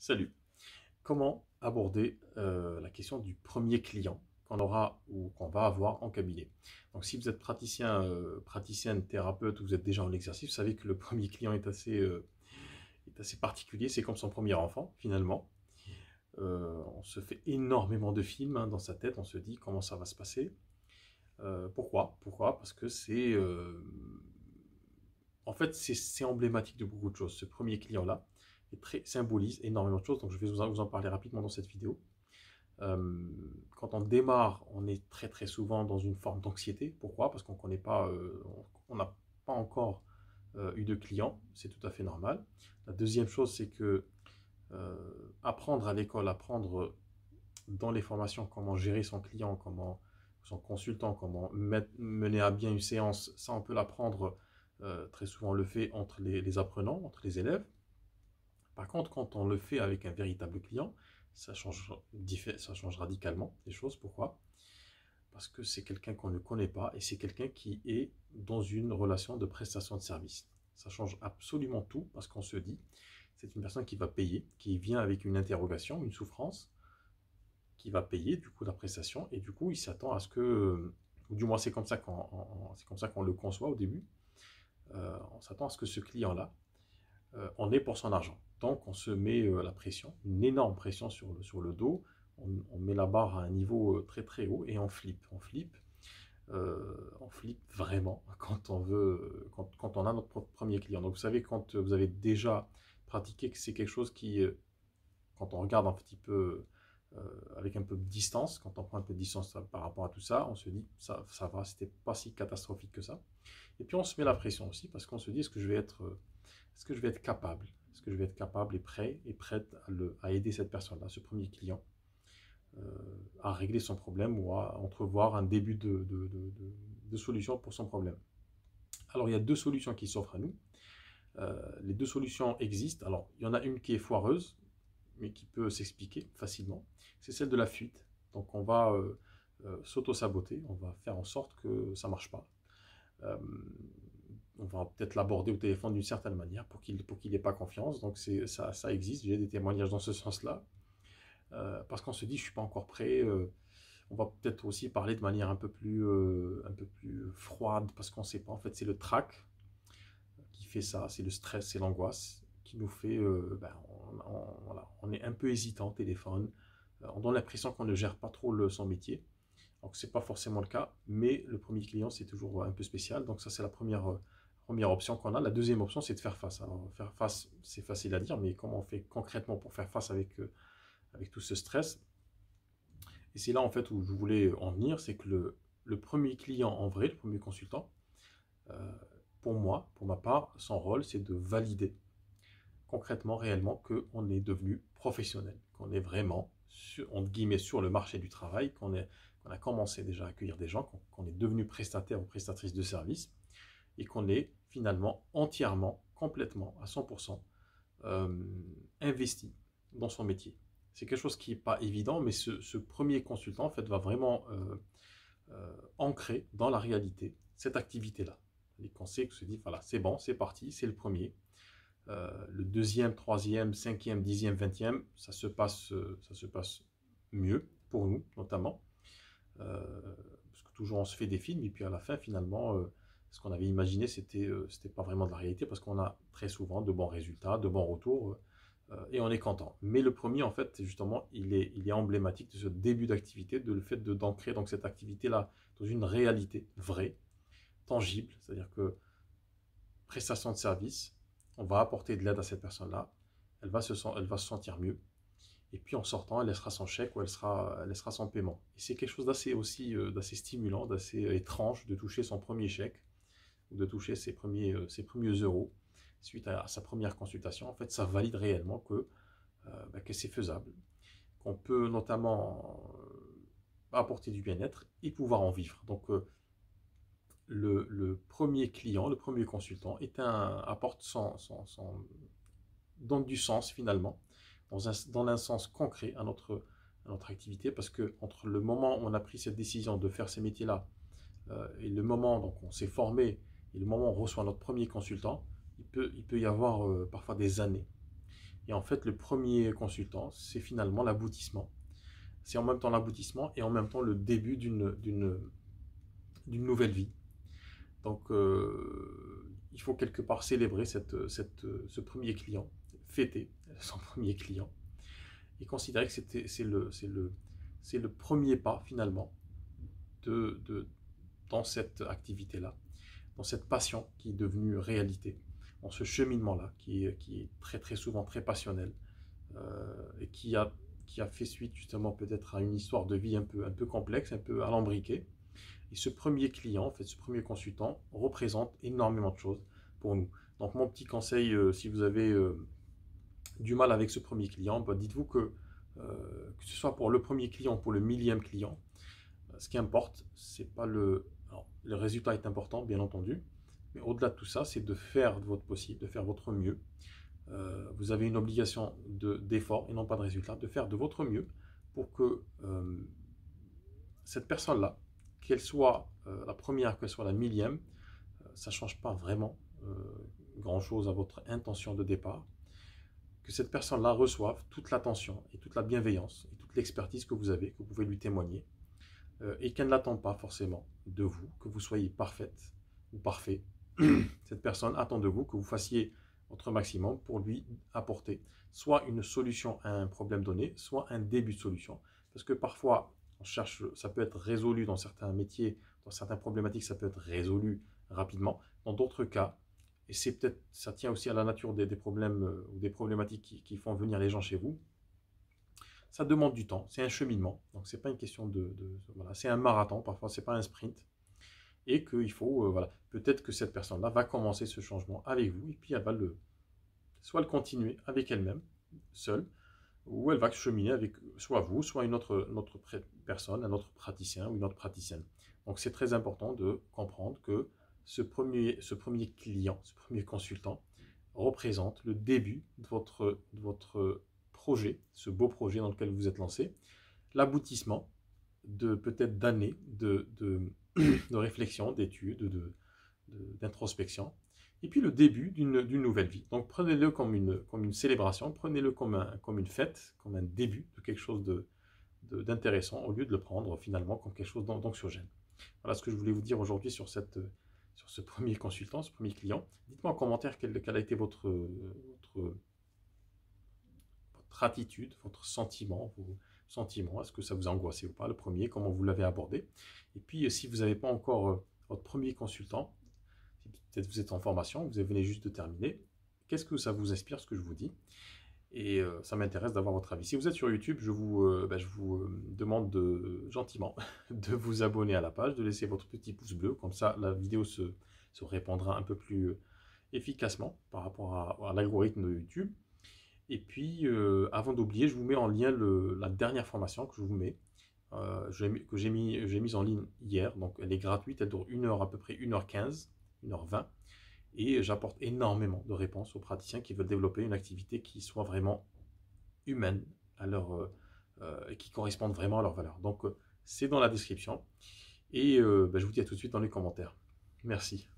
Salut. Comment aborder euh, la question du premier client qu'on aura ou qu'on va avoir en cabinet Donc si vous êtes praticien, euh, praticienne, thérapeute ou vous êtes déjà en exercice, vous savez que le premier client est assez, euh, est assez particulier, c'est comme son premier enfant finalement. on se fait énormément de films hein, dans sa tête, on se dit comment ça va se passer. pourquoi Pourquoi Parce que c'est... en fait, c'est emblématique de beaucoup de choses, ce premier client-là et symbolise énormément de choses, donc je vais vous en, parler rapidement dans cette vidéo. Euh, quand on démarre, on est très très souvent dans une forme d'anxiété. Pourquoi Parce qu'on connaît pas, euh, on n'a pas encore euh, eu de clients, c'est tout à fait normal. La deuxième chose, c'est que apprendre à l'école, apprendre dans les formations comment gérer son client, comment son consultant, comment mener à bien une séance, ça on peut l'apprendre, très souvent le fait entre les apprenants, entre les élèves. Par contre, quand on le fait avec un véritable client, ça change, radicalement les choses. Pourquoi Parce que c'est quelqu'un qu'on ne connaît pas et c'est quelqu'un qui est dans une relation de prestation de service. Ça change absolument tout parce qu'on se dit, c'est une personne qui va payer, qui vient avec une interrogation, une souffrance, qui va payer du coup la prestation et du coup il s'attend à ce que, ou du moins c'est comme ça qu'on le conçoit au début, euh, on s'attend à ce que ce client-là euh, on est pour son argent. Donc on se met euh, la pression, une énorme pression sur le, dos, on, met la barre à un niveau euh, très très haut et on flippe. On flippe, on flippe vraiment quand on, veut, quand, quand, on a notre premier client. Donc vous savez, quand vous avez déjà pratiqué que c'est quelque chose qui, quand on regarde un petit peu euh, avec un peu de distance, quand on prend un peu de distance par rapport à tout ça, on se dit ça, ça va, c'était pas si catastrophique que ça. Et puis on se met la pression aussi parce qu'on se dit est-ce que je vais être, euh, est-ce que je vais être capable, est-ce que je vais être capable et prêt et prête à, le, à aider cette personne-là, ce premier client, euh, à régler son problème ou à entrevoir un début de, de, solution pour son problème. Alors il y a deux solutions qui s'offrent à nous. les deux solutions existent. Alors il y en a une qui est foireuse, mais qui peut s'expliquer facilement, c'est celle de la fuite. Donc on va euh, euh, s'auto-saboter, on va faire en sorte que ça ne marche pas. Euh, on va peut-être l'aborder au téléphone d'une certaine manière pour qu'il n'ait pas confiance. Donc ça, ça existe, j'ai des témoignages dans ce sens-là. parce qu'on se dit, je ne suis pas encore prêt. on va peut-être aussi parler de manière un peu plus, un peu plus froide parce qu'on ne sait pas. En fait, c'est le trac qui fait ça, c'est le stress, c'est l'angoisse nous fait, euh, ben, on, est un peu hésitant au téléphone, euh, on donne l'impression qu'on ne gère pas trop le, son métier. Donc c'est pas forcément le cas, mais le premier client c'est toujours un peu spécial. Donc ça c'est la première, euh, première option qu'on a. La deuxième option c'est de faire face. Alors faire face c'est facile à dire, mais comment on fait concrètement pour faire face avec, avec tout ce stress Et c'est là en fait où je voulais en venir, c'est que le, le, premier client en vrai, le premier consultant, pour moi, pour ma part, son rôle c'est de valider concrètement, réellement, qu'on est devenu professionnel, qu'on est vraiment, sur, guillemets, sur le marché du travail, qu'on a commencé déjà à accueillir des gens, qu'on est devenu prestataire ou prestatrice de service, et qu'on est finalement entièrement, complètement, à 100% euh, investi dans son métier. C'est quelque chose qui n'est pas évident, mais ce, premier consultant, en fait, va vraiment euh, euh, ancrer dans la réalité cette activité-là. Les conseils, que se dit, voilà, c'est bon, c'est parti, c'est le premier, euh, le deuxième, troisième, cinquième, dixième, vingtième, ça se passe, euh, ça se passe mieux pour nous notamment, euh, parce que toujours on se fait des films et puis à la fin finalement, ce qu'on avait imaginé c'était n'était pas vraiment de la réalité parce qu'on a très souvent de bons résultats, de bons retours et on est content. Mais le premier en fait justement il est il est emblématique de ce début d'activité, de le fait de d'ancrer donc cette activité là dans une réalité vraie, tangible, c'est-à-dire que prestation de service on va apporter de l'aide à cette personne-là, elle, va se sentir mieux, et puis en sortant, elle laissera son chèque ou elle, laissera son paiement. Et c'est quelque chose d'assez aussi euh, d'assez stimulant, d'assez euh, étrange de toucher son premier chèque, ou de toucher ses premiers, euh, ses premiers euros suite à, sa première consultation. En fait, ça valide réellement que, bah, c'est faisable, qu'on peut notamment apporter du bien-être et pouvoir en vivre. Donc, le, premier client, le premier consultant, est un, apporte son, du sens finalement, dans un, dans un sens concret à notre, notre activité, parce que entre le moment où on a pris cette décision de faire ces métiers-là, euh, et le moment donc on s'est formé, et le moment où on reçoit notre premier consultant, il peut, il peut y avoir euh, parfois des années. Et en fait, le premier consultant, c'est finalement l'aboutissement. C'est en même temps l'aboutissement et en même temps le début d'une nouvelle vie donc, euh, il faut quelque part célébrer cette, cette, ce premier client, fêter son premier client, et considérer que c'est le, le, le premier pas, finalement, de, dans cette activité-là, dans cette passion qui est devenue réalité, dans ce cheminement-là, qui est, très, très souvent très passionnel, euh, et qui a, qui a fait suite, justement, peut-être à une histoire de vie un peu, un peu complexe, un peu alambriquée, et ce premier client, en fait, ce premier consultant représente énormément de choses pour nous. Donc mon petit conseil, euh, si vous avez euh, du mal avec ce premier client, bah, dites-vous que euh, que ce soit pour le premier client, ou pour le millième client, ce qui importe, c'est pas le. le résultat est important, bien entendu, mais au-delà de tout ça, c'est de faire de votre possible, de faire votre mieux. vous avez une obligation d'effort et non pas de résultat, de faire de votre mieux pour que cette personne-là qu'elle soit euh, la première, qu'elle soit la millième, euh, ça ne change pas vraiment euh, grand-chose à votre intention de départ. Que cette personne-là reçoive toute l'attention et toute la bienveillance et toute l'expertise que vous avez, que vous pouvez lui témoigner, et qu'elle l'attend pas forcément de vous que vous soyez parfaite ou parfait. cette personne attend de vous que vous fassiez votre maximum pour lui apporter soit une solution à un problème donné, soit un début de solution. Parce que parfois, on cherche, ça peut être résolu dans certains métiers, dans certaines problématiques, ça peut être résolu rapidement. Dans d'autres cas, et c'est peut-être, ça tient aussi à la nature des, problèmes euh, ou des problématiques qui, font venir les gens chez vous. Ça demande du temps, c'est un cheminement, donc c'est pas une question de, voilà, c'est un marathon parfois, c'est pas un sprint, et qu'il faut, euh, voilà, peut-être que cette personne-là va commencer ce changement avec vous, et puis elle va le, soit le continuer avec elle-même, seule, où elle va cheminer avec soit vous, soit une autre, personne, un autre praticien ou une autre praticienne. Donc c'est très important de comprendre que ce premier, client, ce premier consultant, représente le début de votre, projet, ce beau projet dans lequel vous êtes lancé, l'aboutissement de peut-être d'années de, de, réflexion, d'études, d'introspection et puis le début d'une nouvelle vie. Donc prenez-le comme une, comme une célébration, prenez-le comme, une fête, comme un début de quelque chose d'intéressant, au lieu de le prendre finalement comme quelque chose d'anxiogène. Voilà ce que je voulais vous dire aujourd'hui sur, sur ce premier consultant, ce premier client. Dites-moi en commentaire quelle, quelle a été votre, votre, attitude, votre sentiment, vos sentiments, est-ce que ça vous a angoissé ou pas, le premier, comment vous l'avez abordé. Et puis euh, si vous n'avez pas encore euh, votre premier consultant, peut-être vous êtes en formation, vous venez juste de terminer. Qu'est-ce que ça vous inspire, ce que je vous dis Et euh, ça m'intéresse d'avoir votre avis. Si vous êtes sur YouTube, je vous, euh, bah, euh, demande gentiment de vous abonner à la page, de laisser votre petit pouce bleu, comme ça la vidéo se, répandra un peu plus efficacement par rapport à, l'algorithme de YouTube. Et puis, avant d'oublier, je vous mets en lien la dernière formation que je vous mets, que j'ai mise en ligne hier. Donc, elle est gratuite, elle dure une heure à peu près, 1h15. 1h20. Et j'apporte énormément de réponses aux praticiens qui veulent développer une activité qui soit vraiment humaine à euh, euh, et qui corresponde vraiment à leurs valeurs. Donc, euh, c'est dans la description. Et ben, je vous dis à tout de suite dans les commentaires. Merci.